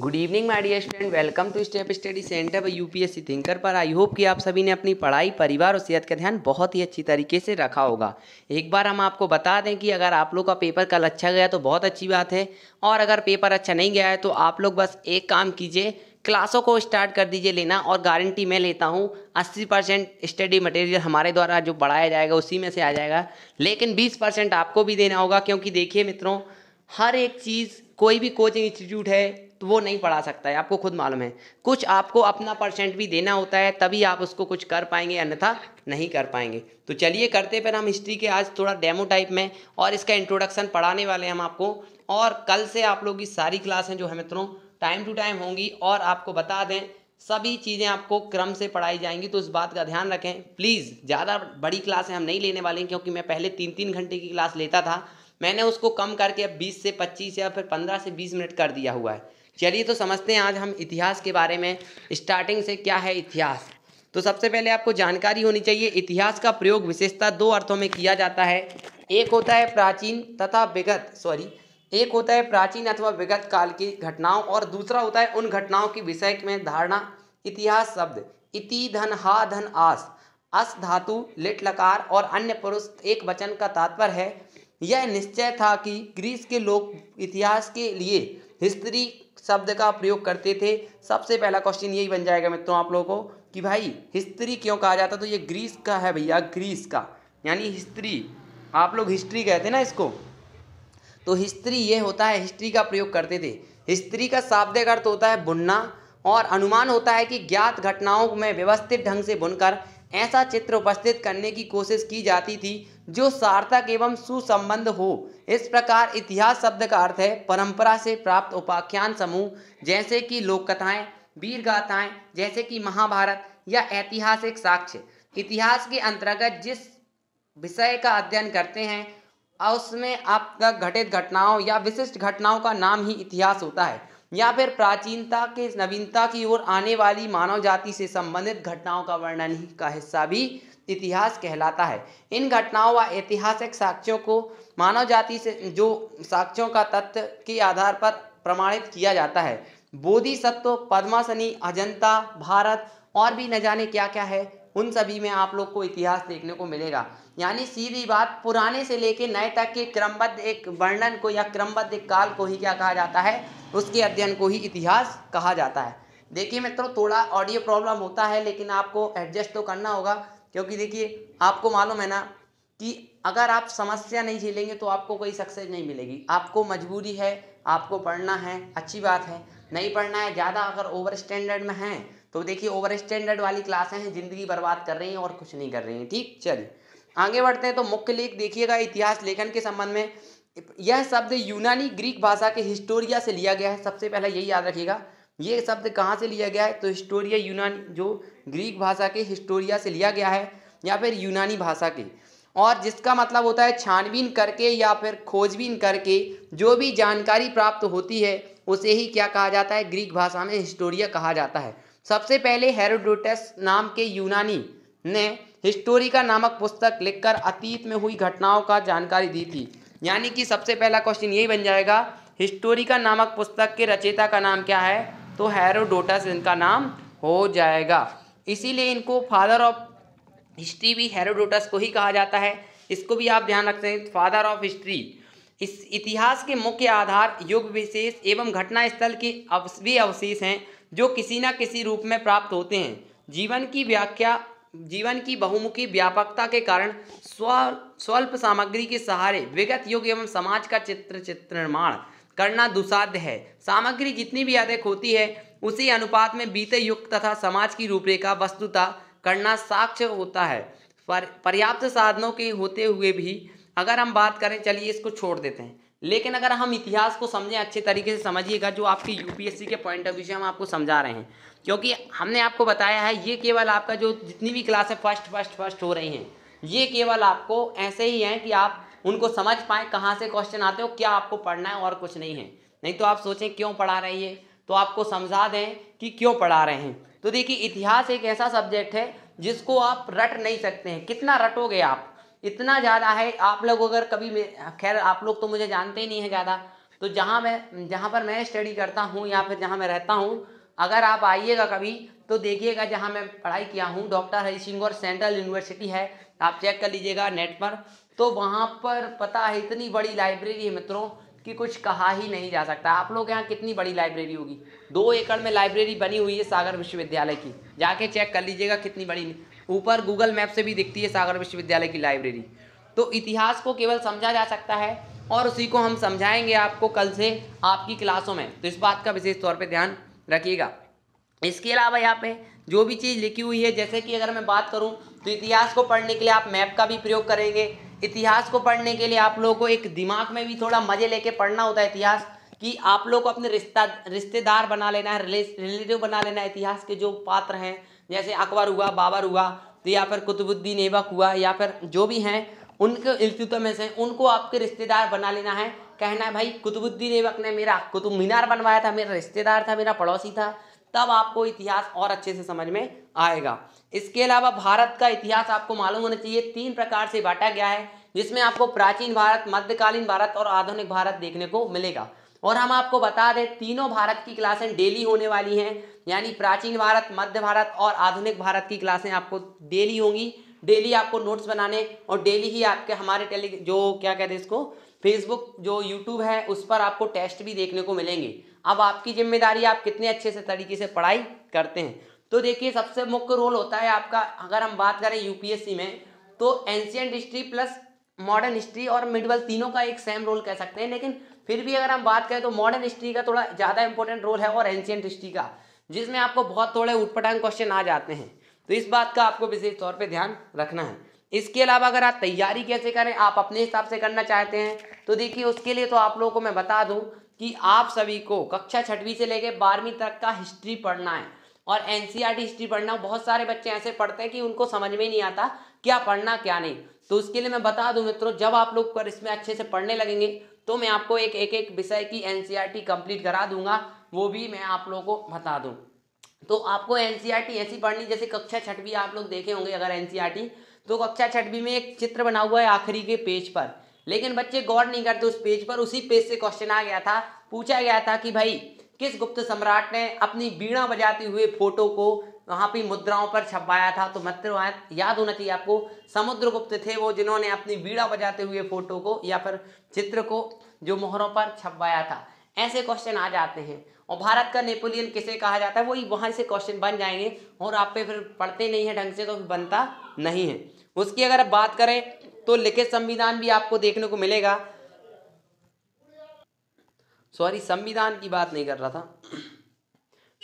good evening my dear student welcome to step study centre UPSC thinker पर I hope कि आप सभी ने अपनी पढ़ाई परिवार और सेहत का ध्यान बहुत ही अच्छी तरीके से रखा होगा एक बार हम आपको बता दें कि अगर आप लोग का पेपर कल अच्छा गया तो बहुत अच्छी बात है और अगर पेपर अच्छा नहीं गया है तो आप लोग बस एक काम कीजिए क्लासों को स्टार्ट कर दीजिए लेना और गारंटी मैं लेता हूँ 80 परसेंट स्टडी मटेरियल हमारे द्वारा जो पढ़ाया जाएगा उसी में से आ जाएगा लेकिन 20 परसेंट आपको भी देना होगा क्योंकि देखिए मित्रों हर एक चीज़ कोई भी कोचिंग इंस्टीट्यूट है तो वो नहीं पढ़ा सकता है आपको खुद मालूम है कुछ आपको अपना परसेंट भी देना होता है तभी आप उसको कुछ कर पाएंगे अन्यथा नहीं कर पाएंगे तो चलिए करते पर हम हिस्ट्री के आज थोड़ा डेमो टाइप में और इसका इंट्रोडक्शन पढ़ाने वाले हैं हम आपको और कल से आप लोग की सारी क्लासें जो है मित्रों टाइम टू टाइम होंगी और आपको बता दें सभी चीज़ें आपको क्रम से पढ़ाई जाएंगी तो इस बात का ध्यान रखें प्लीज़ ज़्यादा बड़ी क्लासें हम नहीं लेने वाले हैं क्योंकि मैं पहले तीन तीन घंटे की क्लास लेता था मैंने उसको कम करके अब 20 से 25 या फिर 15 से 20 मिनट कर दिया हुआ है चलिए तो समझते हैं आज हम इतिहास के बारे में स्टार्टिंग से क्या है इतिहास तो सबसे पहले आपको जानकारी होनी चाहिए इतिहास का प्रयोग विशेषता दो अर्थों में किया जाता है एक होता है प्राचीन तथा विगत सॉरी एक होता है प्राचीन अथवा विगत काल की घटनाओं और दूसरा होता है उन घटनाओं की विषय में धारणा इतिहास शब्द इति धन हा धन आस अस धातु लिट लकार और अन्य पुरुष एक वचन का तात्पर्य है यह निश्चय था कि ग्रीस के लोग इतिहास के लिए हिस्ट्री शब्द का प्रयोग करते थे सबसे पहला क्वेश्चन यही बन जाएगा मित्रों आप लोगों को कि भाई हिस्ट्री क्यों कहा जाता तो ये ग्रीस का है भैया ग्रीस का यानी हिस्ट्री आप लोग हिस्ट्री कहते ना इसको तो हिस्ट्री ये होता है हिस्ट्री का प्रयोग करते थे हिस्ट्री का शाब्दिक अर्थ होता है बुनना और अनुमान होता है कि ज्ञात घटनाओं में व्यवस्थित ढंग से बुनकर ऐसा चित्र उपस्थित करने की कोशिश की जाती थी जो सार्थक एवं सुसंबंध हो इस प्रकार इतिहास शब्द का अर्थ है परंपरा से प्राप्त उपाख्यान समूह जैसे कि लोक कथाएँ वीर गाथाएँ जैसे कि महाभारत या ऐतिहासिक साक्ष्य इतिहास के अंतर्गत जिस विषय का अध्ययन करते हैं उसमें आप तक घटित घटनाओं या विशिष्ट घटनाओं का नाम ही इतिहास होता है या फिर प्राचीनता के नवीनता की ओर आने वाली मानव जाति से संबंधित घटनाओं का वर्णन का हिस्सा भी इतिहास कहलाता है इन घटनाओं व ऐतिहासिक साक्ष्यों को मानव जाति से जो साक्ष्यों का तत्व के आधार पर प्रमाणित किया जाता है बोधिसत्व पद्मासनी अजंता भारत और भी न जाने क्या क्या है उन सभी में आप लोग को इतिहास देखने को मिलेगा यानी सीधी बात पुराने से लेके नए तक के क्रमबद्ध एक वर्णन को या क्रमबद्ध एक काल को ही क्या कहा जाता है उसके अध्ययन को ही इतिहास कहा जाता है देखिए मित्रों थोड़ा ऑडियो प्रॉब्लम होता है लेकिन आपको एडजस्ट तो करना होगा क्योंकि देखिए आपको मालूम है ना कि अगर आप समस्या नहीं झेलेंगे तो आपको कोई सक्सेस नहीं मिलेगी आपको मजबूरी है आपको पढ़ना है अच्छी बात है नहीं पढ़ना है ज़्यादा अगर ओवर स्टैंडर्ड में हैं तो देखिए ओवर स्टैंडर्ड वाली क्लासें हैं जिंदगी बर्बाद कर रही हैं और कुछ नहीं कर रही हैं ठीक चलिए आगे बढ़ते हैं तो मुख्य लेख देखिएगा इतिहास लेखन के संबंध में यह शब्द यूनानी ग्रीक भाषा के हिस्टोरिया से लिया गया है सबसे पहले यही याद रखिएगा ये शब्द कहाँ से लिया गया है तो हिस्टोरिया यूनानी जो ग्रीक भाषा के हिस्टोरिया से लिया गया है या फिर यूनानी भाषा के और जिसका मतलब होता है छानबीन करके या फिर खोजबीन करके जो भी जानकारी प्राप्त होती है उसे ही क्या कहा जाता है ग्रीक भाषा में हिस्टोरिया कहा जाता है सबसे पहले हेरोडोटस नाम के यूनानी ने हिस्टोरिका नामक पुस्तक लिखकर अतीत में हुई घटनाओं का जानकारी दी थी यानी कि सबसे पहला क्वेश्चन यही बन जाएगा हिस्टोरिका नामक पुस्तक के रचयिता का नाम क्या है तो हेरोडोटस इनका नाम हो जाएगा इसीलिए इनको फादर ऑफ हिस्ट्री भी हेरोडोटस को ही कहा जाता है इसको भी आप ध्यान रखते हैं फादर ऑफ हिस्ट्री इस इतिहास के मुख्य आधार युग विशेष एवं घटना स्थल के अवस भी अवशेष हैं जो किसी न किसी रूप में प्राप्त होते हैं जीवन की व्याख्या जीवन की बहुमुखी व्यापकता के कारण स्व स्वल्प सामग्री के सहारे विगत युग एवं समाज का चित्र चित्र निर्माण करना दुसाध्य है सामग्री जितनी भी अधिक होती है उसी अनुपात में बीते युग तथा समाज की रूपरेखा वस्तुता करना साक्ष्य होता है पर पर्याप्त साधनों के होते हुए भी अगर हम बात करें चलिए इसको छोड़ देते हैं लेकिन अगर हम इतिहास को समझें अच्छे तरीके से समझिएगा जो आपके यूपीएससी के पॉइंट ऑफ व्यू से हम आपको समझा रहे हैं क्योंकि हमने आपको बताया है ये केवल आपका जो जितनी भी क्लास है फर्स्ट फर्स्ट फर्स्ट हो रही हैं ये केवल आपको ऐसे ही हैं कि आप उनको समझ पाएँ कहाँ से क्वेश्चन आते हो क्या आपको पढ़ना है और कुछ नहीं है नहीं तो आप सोचें क्यों पढ़ा रही है तो आपको समझा दें कि क्यों पढ़ा रहे हैं तो देखिए इतिहास एक ऐसा सब्जेक्ट है जिसको आप रट नहीं सकते हैं कितना रटोगे आप इतना ज़्यादा है आप लोग अगर कभी खैर आप लोग तो मुझे जानते ही नहीं है ज़्यादा तो जहाँ मैं जहाँ पर मैं स्टडी करता हूँ या फिर जहाँ मैं रहता हूँ अगर आप आइएगा कभी तो देखिएगा जहाँ मैं पढ़ाई किया हूँ डॉक्टर हरी सिंह और सेंट्रल यूनिवर्सिटी है आप चेक कर लीजिएगा नेट पर तो वहाँ पर पता है इतनी बड़ी लाइब्रेरी है मित्रों कि कुछ कहा ही नहीं जा सकता आप लोग यहाँ कितनी बड़ी लाइब्रेरी होगी दो एकड़ में लाइब्रेरी बनी हुई है सागर विश्वविद्यालय की जाके चेक कर लीजिएगा कितनी बड़ी ऊपर गूगल मैप से भी दिखती है सागर विश्वविद्यालय की लाइब्रेरी तो इतिहास को केवल समझा जा सकता है और उसी को हम समझाएंगे आपको कल से आपकी क्लासों में तो इस बात का विशेष तौर पर ध्यान रखिएगा इसके अलावा यहाँ पे जो भी चीज़ लिखी हुई है जैसे कि अगर मैं बात करूँ तो इतिहास को पढ़ने के लिए आप मैप का भी प्रयोग करेंगे इतिहास को पढ़ने के लिए आप लोगों को एक दिमाग में भी थोड़ा मज़े लेके पढ़ना होता है इतिहास कि आप लोग को अपने रिश्ता रिश्तेदार बना लेना है रिलेटिव बना लेना है इतिहास के जो पात्र हैं जैसे अकबर हुआ बाबर हुआ तो या फिर कुतुबुद्दीन ऐबक हुआ या फिर जो भी हैं उनके अस्तित्व में से उनको आपके रिश्तेदार बना लेना है कहना है भाई कुतुबुद्दीन ऐबक ने मेरा कुतुब मीनार बनवाया था मेरा रिश्तेदार था मेरा पड़ोसी था तब आपको इतिहास और अच्छे से समझ में आएगा इसके अलावा भारत का इतिहास आपको मालूम होना चाहिए तीन प्रकार से बांटा गया है जिसमें आपको प्राचीन भारत मध्यकालीन भारत और आधुनिक भारत देखने को मिलेगा और हम आपको बता दें तीनों भारत की क्लासें डेली होने वाली हैं यानी प्राचीन भारत मध्य भारत और आधुनिक भारत की क्लासें आपको डेली होंगी डेली आपको नोट्स बनाने और डेली ही आपके हमारे टेली जो क्या कहते हैं इसको फेसबुक जो यूट्यूब है उस पर आपको टेस्ट भी देखने को मिलेंगे अब आपकी जिम्मेदारी आप कितने अच्छे से तरीके से पढ़ाई करते हैं तो देखिए सबसे मुख्य रोल होता है आपका अगर हम बात करें यूपीएससी में तो ancient history plus modern history और मिडवल तीनों का एक सेम रोल कह सकते हैं लेकिन फिर भी अगर हम बात करें तो मॉडर्न हिस्ट्री का थोड़ा ज़्यादा इंपॉर्टेंट रोल है और एंशियंट हिस्ट्री का जिसमें आपको बहुत थोड़े उटपटांग क्वेश्चन आ जाते हैं तो इस बात का आपको विशेष तौर पर ध्यान रखना है इसके अलावा अगर आप तैयारी कैसे करें आप अपने हिसाब से करना चाहते हैं तो देखिए उसके लिए तो आप लोगों को मैं बता दूं कि आप सभी को कक्षा छठवीं से लेकर बारहवीं तक का हिस्ट्री पढ़ना है और एन हिस्ट्री e पढ़ना बहुत सारे बच्चे ऐसे पढ़ते हैं कि उनको समझ में नहीं आता क्या पढ़ना क्या नहीं तो उसके लिए मैं बता दूं मित्रों जब आप लोग इसमें अच्छे से पढ़ने लगेंगे तो मैं आपको एक एक एक विषय की एन कंप्लीट e करा दूंगा वो भी मैं आप लोगों को बता दूं तो आपको एन e ऐसी पढ़नी जैसे कक्षा छठवी आप लोग देखे होंगे अगर एन e तो कक्षा छठवी में एक चित्र बना हुआ है आखिरी के पेज पर लेकिन बच्चे गौर नहीं करते उस पेज पर उसी पेज से क्वेश्चन आ गया था पूछा गया था कि भाई किस गुप्त सम्राट ने अपनी बीड़ा बजाते हुए फोटो को कहाँ पे मुद्राओं पर छपाया था तो मित्र याद होना चाहिए आपको समुद्रगुप्त थे वो जिन्होंने अपनी बीड़ा बजाते हुए फोटो को या फिर चित्र को जो मोहरों पर छपवाया था ऐसे क्वेश्चन आ जाते हैं और भारत का नेपोलियन किसे कहा जाता है वही वहाँ से क्वेश्चन बन जाएंगे और आप पे फिर पढ़ते नहीं है ढंग से तो बनता नहीं है उसकी अगर आप बात करें तो लिखित संविधान भी आपको देखने को मिलेगा सॉरी संविधान की बात नहीं कर रहा था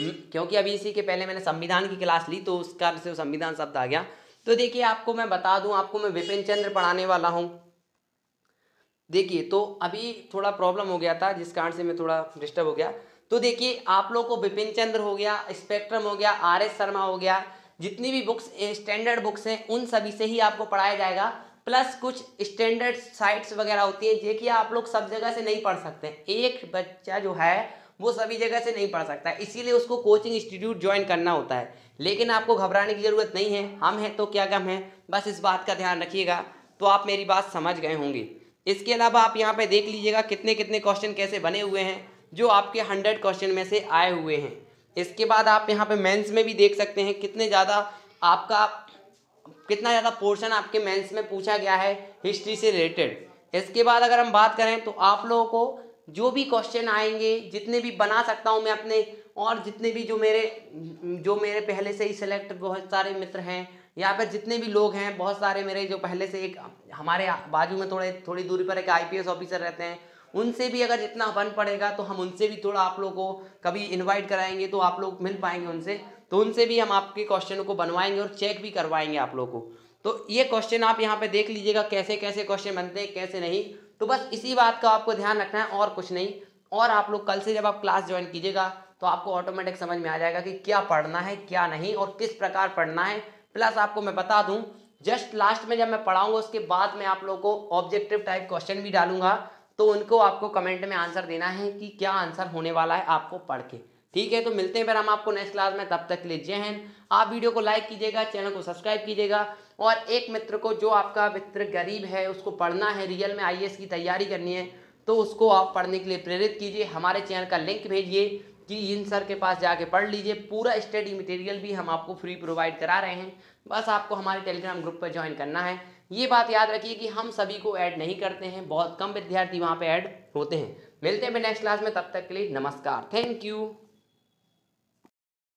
क्योंकि अभी इसी के पहले मैंने संविधान की क्लास ली तो कारण से संविधान शब्द आ गया तो देखिए आपको मैं बता दूं आपको मैं विपिन चंद्र पढ़ाने वाला हूं देखिए तो अभी थोड़ा प्रॉब्लम हो गया था जिस कारण से मैं थोड़ा डिस्टर्ब हो गया तो देखिए आप लोग को विपिन चंद्र हो गया स्पेक्ट्रम हो गया आर एस शर्मा हो गया जितनी भी बुक्स स्टैंडर्ड बुक्स हैं उन सभी से ही आपको पढ़ाया जाएगा प्लस कुछ स्टैंडर्ड साइट्स वगैरह होती हैं जो कि आप लोग सब जगह से नहीं पढ़ सकते एक बच्चा जो है वो सभी जगह से नहीं पढ़ सकता है इसीलिए उसको कोचिंग इंस्टीट्यूट ज्वाइन करना होता है लेकिन आपको घबराने की ज़रूरत नहीं है हम हैं तो क्या कम है बस इस बात का ध्यान रखिएगा तो आप मेरी बात समझ गए होंगे इसके अलावा आप यहाँ पर देख लीजिएगा कितने कितने क्वेश्चन कैसे बने हुए हैं जो आपके हंड्रेड क्वेश्चन में से आए हुए हैं इसके बाद आप यहाँ पे मेंस में भी देख सकते हैं कितने ज़्यादा आपका कितना ज़्यादा पोर्शन आपके मेंस में पूछा गया है हिस्ट्री से रिलेटेड इसके बाद अगर हम बात करें तो आप लोगों को जो भी क्वेश्चन आएंगे जितने भी बना सकता हूँ मैं अपने और जितने भी जो मेरे जो मेरे पहले से ही सिलेक्ट बहुत सारे मित्र हैं या फिर जितने भी लोग हैं बहुत सारे मेरे जो पहले से एक हमारे बाजू में थोड़े थोड़ी दूरी पर एक आईपीएस ऑफिसर रहते हैं उनसे भी अगर जितना बन पड़ेगा तो हम उनसे भी थोड़ा आप लोग को कभी इन्वाइट कराएंगे तो आप लोग मिल पाएंगे उनसे तो उनसे भी हम आपके क्वेश्चन को बनवाएंगे और चेक भी करवाएंगे आप लोग को तो ये क्वेश्चन आप यहाँ पे देख लीजिएगा कैसे कैसे क्वेश्चन बनते हैं कैसे नहीं तो बस इसी बात का आपको ध्यान रखना है और कुछ नहीं और आप लोग कल से जब आप क्लास ज्वाइन कीजिएगा तो आपको ऑटोमेटिक समझ में आ जाएगा कि क्या पढ़ना है क्या नहीं और किस प्रकार पढ़ना है प्लस आपको मैं बता दूँ जस्ट लास्ट में जब मैं पढ़ाऊंगा उसके बाद मैं आप लोगों को ऑब्जेक्टिव टाइप क्वेश्चन भी डालूंगा तो उनको आपको कमेंट में आंसर देना है कि क्या आंसर होने वाला है आपको पढ़ के ठीक है तो मिलते हैं फिर हम आपको नेक्स्ट क्लास में तब तक के लिए जय हिंद आप वीडियो को लाइक कीजिएगा चैनल को सब्सक्राइब कीजिएगा और एक मित्र को जो आपका मित्र गरीब है उसको पढ़ना है रियल में आई की तैयारी करनी है तो उसको आप पढ़ने के लिए प्रेरित कीजिए हमारे चैनल का लिंक भेजिए कि इन सर के पास जाके पढ़ लीजिए पूरा स्टडी मटेरियल भी हम आपको फ्री प्रोवाइड करा रहे हैं बस आपको हमारे टेलीग्राम ग्रुप पर ज्वाइन करना है ये बात याद रखिए कि हम सभी को ऐड नहीं करते हैं बहुत कम विद्यार्थी वहाँ पे ऐड होते हैं मिलते हैं नेक्स्ट क्लास में तब तक के लिए नमस्कार थैंक यू